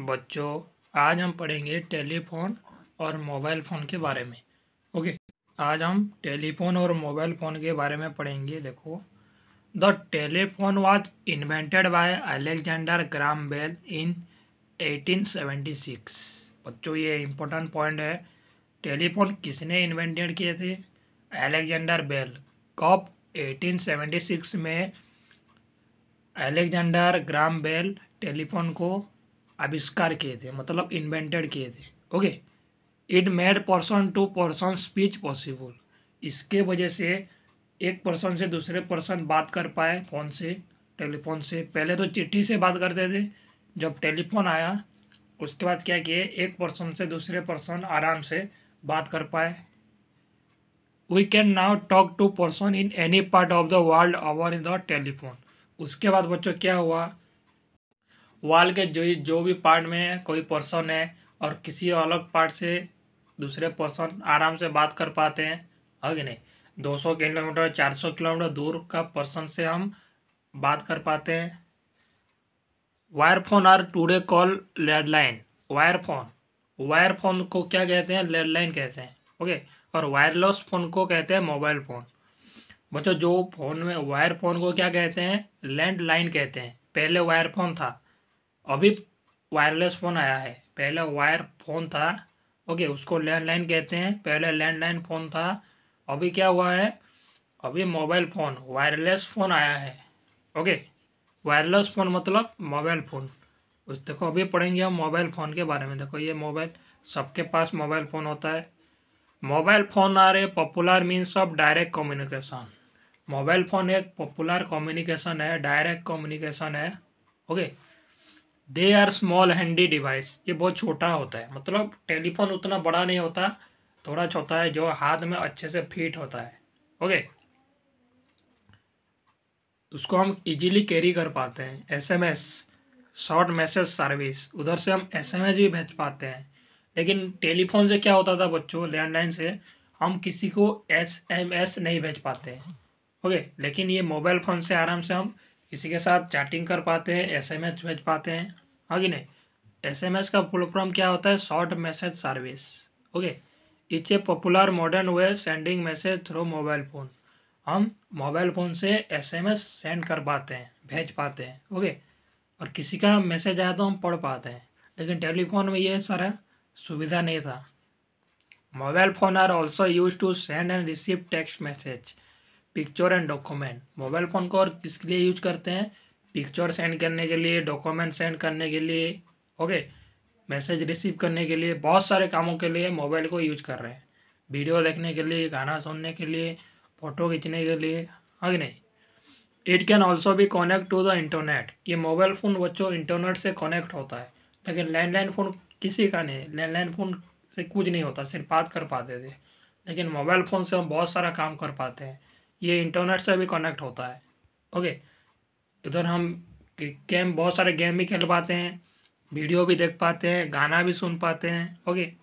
बच्चों आज हम पढ़ेंगे टेलीफोन और मोबाइल फ़ोन के बारे में ओके आज हम टेलीफोन और मोबाइल फ़ोन के बारे में पढ़ेंगे देखो the telephone was invented by Alexander Graham Bell in 1876 बच्चों ये इम्पोर्टेंट पॉइंट है टेलीफोन किसने इन्वेंटेड किए थे अलेक्जेंडर बेल कब 1876 में अलेक्जेंडर ग्राम बेल टेलीफोन को आविष्कार किए थे मतलब इन्वेंटेड किए थे okay it made person to person speech possible इसके वजह से एक पर्सन से दूसरे पर्सन बात कर पाए फ़ोन से टेलीफोन से पहले तो चिट्ठी से बात करते थे जब टेलीफोन आया उसके बाद क्या किए एक पर्सन से दूसरे पर्सन आराम से बात कर पाए we can now talk to person in any part of the world our in the telephone उसके बाद बच्चों क्या हुआ वाल के जो जो भी पार्ट में कोई पर्सन है और किसी अलग पार्ट से दूसरे पर्सन आराम से बात कर पाते हैं है कि नहीं 200 किलोमीटर 400 किलोमीटर दूर का पर्सन से हम बात कर पाते हैं wire phone are today call landline wire phone wire phone को क्या कहते हैं लैंडलाइन कहते हैं ओके और वायरलेस फ़ोन को कहते हैं मोबाइल फ़ोन बच्चों जो फ़ोन में वायर फ़ोन को क्या कहते हैं लैंडलाइन कहते हैं पहले वायर फ़ोन था अभी वायरलेस फ़ोन आया है पहले वायर फ़ोन था ओके उसको लैंडलाइन कहते हैं पहले लैंडलाइन फ़ोन था अभी क्या हुआ है अभी मोबाइल फ़ोन वायरलेस फ़ोन आया है ओके वायरलेस फ़ोन मतलब मोबाइल फ़ोन उस देखो अभी पढ़ेंगे हम मोबाइल फ़ोन के बारे में देखो ये मोबाइल सबके पास मोबाइल फ़ोन होता है मोबाइल फ़ोन आ रहे popular means of direct communication mobile phone एक पॉपुलर कम्युनिकेशन है डायरेक्ट कम्युनिकेशन है okay they are small handy device ये बहुत छोटा होता है मतलब टेलीफोन उतना बड़ा नहीं होता थोड़ा छोटा है जो हाथ में अच्छे से फिट होता है ओके उसको हम इजीली कैरी कर पाते हैं एसएमएस शॉर्ट मैसेज सर्विस उधर से हम एसएमएस भी भेज पाते हैं लेकिन टेलीफोन से क्या होता था बच्चों लैंडलाइन से हम किसी को एसएमएस नहीं भेज पाते हैं ओके लेकिन ये मोबाइल फ़ोन से आराम से हम किसी के साथ चैटिंग कर पाते हैं एसएमएस भेज पाते हैं हाँ कि नहीं एसएमएस का फुल फॉर्म क्या होता है short message service okay it's a popular modern way sending message through mobile phone हम मोबाइल फ़ोन से एसएमएस सेंड कर पाते हैं भेज पाते हैं ओके और किसी का मैसेज आया तो हम पढ़ पाते हैं लेकिन टेलीफोन में ये सारा सुविधा नहीं था mobile phone are also use to send and receive text message picture and document mobile phone को और किसके लिए यूज करते हैं पिक्चर सेंड करने के लिए डॉक्यूमेंट सेंड करने के लिए ओके मैसेज रिसीव करने के लिए बहुत सारे कामों के लिए मोबाइल को यूज कर रहे हैं वीडियो देखने के लिए गाना सुनने के लिए फ़ोटो खींचने के लिए हाँ नहीं इट कैन ऑल्सो भी कनेक्ट टू द इंटरनेट ये मोबाइल फ़ोन बच्चों इंटरनेट से कनेक्ट होता है लेकिन लैंडलाइन फ़ोन किसी का नहीं लैंडलाइन फ़ोन से कुछ नहीं होता सिर्फ बात कर पाते थे लेकिन मोबाइल फ़ोन से हम बहुत सारा काम कर पाते हैं ये इंटरनेट से भी कनेक्ट होता है ओके इधर हम गेम बहुत सारे गेम भी खेल पाते हैं वीडियो भी देख पाते हैं गाना भी सुन पाते हैं ओके